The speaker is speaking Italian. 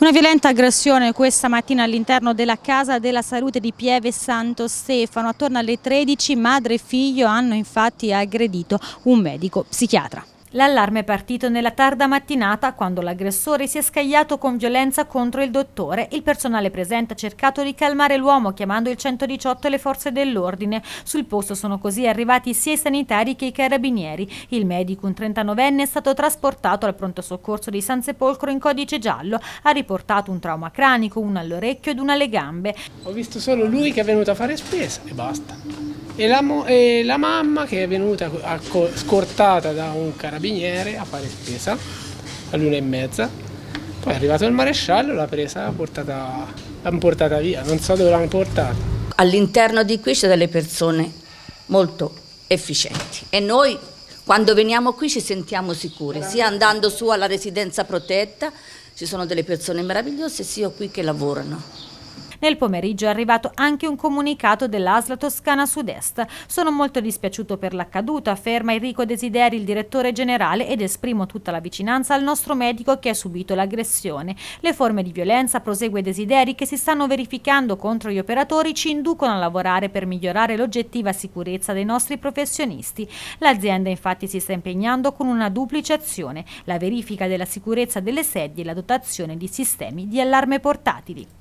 Una violenta aggressione questa mattina all'interno della Casa della Salute di Pieve Santo Stefano. Attorno alle 13 madre e figlio hanno infatti aggredito un medico psichiatra. L'allarme è partito nella tarda mattinata quando l'aggressore si è scagliato con violenza contro il dottore. Il personale presente ha cercato di calmare l'uomo chiamando il 118 e le forze dell'ordine. Sul posto sono così arrivati sia i sanitari che i carabinieri. Il medico, un 39enne, è stato trasportato al pronto soccorso di San Sepolcro in codice giallo. Ha riportato un trauma cranico, uno all'orecchio ed uno alle gambe. Ho visto solo lui che è venuto a fare spesa e basta e la, e la mamma che è venuta scortata da un carabiniere a fare spesa all'una e mezza. Poi è arrivato il maresciallo, l'ha presa, l'ha portata, portata, via, non so dove l'hanno portata. All'interno di qui c'è delle persone molto efficienti e noi quando veniamo qui ci sentiamo sicuri, sia andando su alla residenza protetta, ci sono delle persone meravigliose, sia qui che lavorano. Nel pomeriggio è arrivato anche un comunicato dell'Asla Toscana Sud-Est. Sono molto dispiaciuto per l'accaduto, afferma Enrico Desideri, il direttore generale, ed esprimo tutta la vicinanza al nostro medico che ha subito l'aggressione. Le forme di violenza, prosegue Desideri, che si stanno verificando contro gli operatori ci inducono a lavorare per migliorare l'oggettiva sicurezza dei nostri professionisti. L'azienda infatti si sta impegnando con una duplice azione, la verifica della sicurezza delle sedie e la dotazione di sistemi di allarme portatili.